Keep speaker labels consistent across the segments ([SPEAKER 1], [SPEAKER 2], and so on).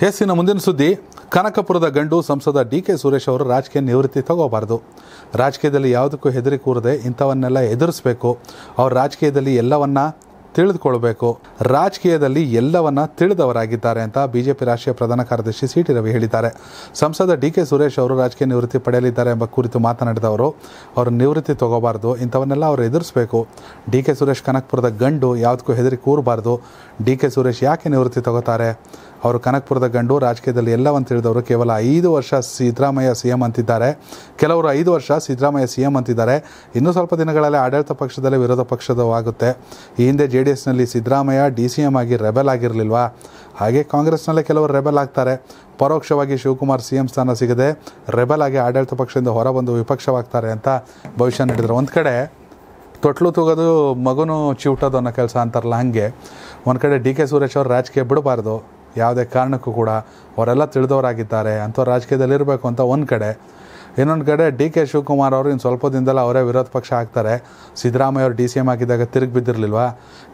[SPEAKER 1] ಹೆಸ್ಸಿನ ಮುಂದಿನ ಸುದ್ದಿ ಕನಕಪುರದ ಗಂಡು ಸಂಸದ ಡಿ ಕೆ ಸುರೇಶ್ ಅವರು ರಾಜಕೀಯ ನಿವೃತ್ತಿ ತಗೋಬಾರ್ದು ರಾಜಕೀಯದಲ್ಲಿ ಯಾವುದಕ್ಕೂ ಹೆದರಿ ಕೂರದೆ ಇಂಥವನ್ನೆಲ್ಲ ಎದುರಿಸಬೇಕು ಅವ್ರ ರಾಜಕೀಯದಲ್ಲಿ ಎಲ್ಲವನ್ನ ತಿಳಿದುಕೊಳ್ಳಬೇಕು ರಾಜಕೀಯದಲ್ಲಿ ಎಲ್ಲವನ್ನ ತಿಳಿದವರಾಗಿದ್ದಾರೆ ಅಂತ ಬಿಜೆಪಿ ರಾಷ್ಟ್ರೀಯ ಪ್ರಧಾನ ಕಾರ್ಯದರ್ಶಿ ಸಿ ಟಿ ರವಿ ಹೇಳಿದ್ದಾರೆ ಸಂಸದ ಡಿ ಕೆ ಸುರೇಶ್ ಅವರು ರಾಜಕೀಯ ನಿವೃತ್ತಿ ಪಡೆಯಲಿದ್ದಾರೆ ಎಂಬ ಕುರಿತು ಮಾತನಾಡಿದವರು ಅವರು ನಿವೃತ್ತಿ ತಗೋಬಾರ್ದು ಇಂಥವನ್ನೆಲ್ಲ ಅವರು ಎದುರಿಸಬೇಕು ಡಿ ಕೆ ಸುರೇಶ್ ಕನಕ್ಪುರದ ಗಂಡು ಯಾವುದಕ್ಕೂ ಹೆದರಿ ಕೂರಬಾರ್ದು ಡಿ ಕೆ ಸುರೇಶ್ ಯಾಕೆ ನಿವೃತ್ತಿ ತಗೋತಾರೆ ಅವರು ಕನಕ್ಪುರದ ಗಂಡು ರಾಜಕೀಯದಲ್ಲಿ ಎಲ್ಲವನ್ನು ತಿಳಿದವರು ಕೇವಲ ಐದು ವರ್ಷ ಸಿದ್ದರಾಮಯ್ಯ ಸಿ ಎಂ ಅಂತಿದ್ದಾರೆ ಕೆಲವರು ಐದು ವರ್ಷ ಸಿದ್ದರಾಮಯ್ಯ ಸಿ ಎಂ ಅಂತಿದ್ದಾರೆ ಇನ್ನೂ ಸ್ವಲ್ಪ ದಿನಗಳಲ್ಲಿ ಆಡಳಿತ ಪಕ್ಷದಲ್ಲಿ ವಿರೋಧ ಪಕ್ಷದವಾಗುತ್ತೆ ಈ ಹಿಂದೆ ಜೆ ಎಸ್ನಲ್ಲಿ ಸಿದ್ದರಾಮಯ್ಯ ಡಿ ಸಿ ಎಮ್ ಆಗಿ ರೆಬೆಲ್ ಆಗಿರಲಿಲ್ವಾ ಹಾಗೆ ಕಾಂಗ್ರೆಸ್ನಲ್ಲೇ ಕೆಲವರು ರೆಬೆಲ್ ಆಗ್ತಾರೆ ಪರೋಕ್ಷವಾಗಿ ಶಿವಕುಮಾರ್ ಸಿ ಎಂ ಸ್ಥಾನ ಸಿಗದೆ ರೆಬೆಲ್ ಆಗಿ ಆಡಳಿತ ಪಕ್ಷದಿಂದ ಹೊರಬಂದು ವಿಪಕ್ಷವಾಗ್ತಾರೆ ಅಂತ ಭವಿಷ್ಯ ನೀಡಿದರು ಒಂದು ಕಡೆ ತೊಟ್ಲು ತೂಗೋದು ಮಗುನು ಚಿವುಟೋದು ಅನ್ನೋ ಕೆಲಸ ಅಂತಾರಲ್ಲ ಹಾಗೆ ಒಂದು ಕಡೆ ಡಿ ಕೆ ಸುರೇಶ್ ಅವರು ರಾಜಕೀಯ ಬಿಡಬಾರ್ದು ಯಾವುದೇ ಕಾರಣಕ್ಕೂ ಕೂಡ ಅವರೆಲ್ಲ ತಿಳಿದವರಾಗಿದ್ದಾರೆ ಅಂಥವ್ರು ರಾಜಕೀಯದಲ್ಲಿ ಇರಬೇಕು ಅಂತ ಒಂದು ಕಡೆ ಇನ್ನೊಂದು ಕಡೆ ಡಿ ಕೆ ಶಿವಕುಮಾರ್ ಅವರು ಇನ್ನು ಸ್ವಲ್ಪ ದಿನದಲ್ಲಿ ಅವರೇ ವಿರೋಧ ಪಕ್ಷ ಆಗ್ತಾರೆ ಸಿದ್ದರಾಮಯ್ಯ ಅವರು ಡಿ ಸಿ ಎಮ್ ಆಗಿದ್ದಾಗ ತಿರುಗಿ ಬಿದ್ದಿರಲಿಲ್ವಾ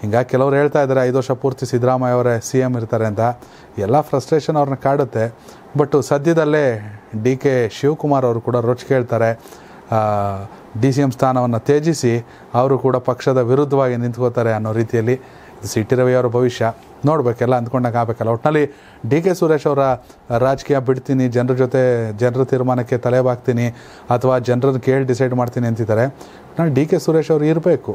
[SPEAKER 1] ಹಿಂಗಾಗಿ ಕೆಲವರು ಹೇಳ್ತಾ ಇದ್ದಾರೆ ಐದು ವರ್ಷ ಪೂರ್ತಿ ಸಿದ್ದರಾಮಯ್ಯ ಅವರೇ ಸಿ ಎಮ್ ಇರ್ತಾರೆ ಅಂತ ಎಲ್ಲ ಫ್ರಸ್ಟ್ರೇಷನ್ ಅವ್ರನ್ನ ಕಾಡುತ್ತೆ ಬಟ್ ಸದ್ಯದಲ್ಲೇ ಡಿ ಕೆ ಶಿವಕುಮಾರ್ ಅವರು ಕೂಡ ರೊಚ್ಚಿ ಕೇಳ್ತಾರೆ ಡಿ ಸಿ ಎಮ್ ಸ್ಥಾನವನ್ನು ತ್ಯಜಿಸಿ ಅವರು ಕೂಡ ಪಕ್ಷದ ವಿರುದ್ಧವಾಗಿ ನಿಂತ್ಕೋತಾರೆ ಅನ್ನೋ ರೀತಿಯಲ್ಲಿ ಸಿ ಟಿ ರವಿ ಅವರ ಭವಿಷ್ಯ ನೋಡಬೇಕೆಲ್ಲ ಅಂದ್ಕೊಂಡಾಗ ಆಗಬೇಕಲ್ಲ ಒಟ್ಟಿನಲ್ಲಿ ಡಿ ಕೆ ಸುರೇಶ್ ಅವರ ರಾಜಕೀಯ ಬಿಡ್ತೀನಿ ಜನರ ಜೊತೆ ಜನರ ತೀರ್ಮಾನಕ್ಕೆ ತಲೆಬಾಗ್ತೀನಿ ಅಥವಾ ಜನರನ್ನು ಕೇಳಿ ಡಿಸೈಡ್ ಮಾಡ್ತೀನಿ ಅಂತಿದ್ದಾರೆ ನಾನು ಡಿ ಕೆ ಸುರೇಶ್ ಅವರು ಇರಬೇಕು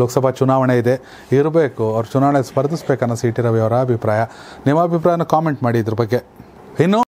[SPEAKER 1] ಲೋಕಸಭಾ ಚುನಾವಣೆ ಇದೆ ಇರಬೇಕು ಅವ್ರು ಚುನಾವಣೆ ಸ್ಪರ್ಧಿಸ್ಬೇಕನ್ನೋ ಸಿ ಟಿ ರವಿ ಅವರ ಅಭಿಪ್ರಾಯ ನಿಮ್ಮ ಅಭಿಪ್ರಾಯನ ಕಾಮೆಂಟ್ ಮಾಡಿ ಇದ್ರ ಬಗ್ಗೆ ಇನ್ನು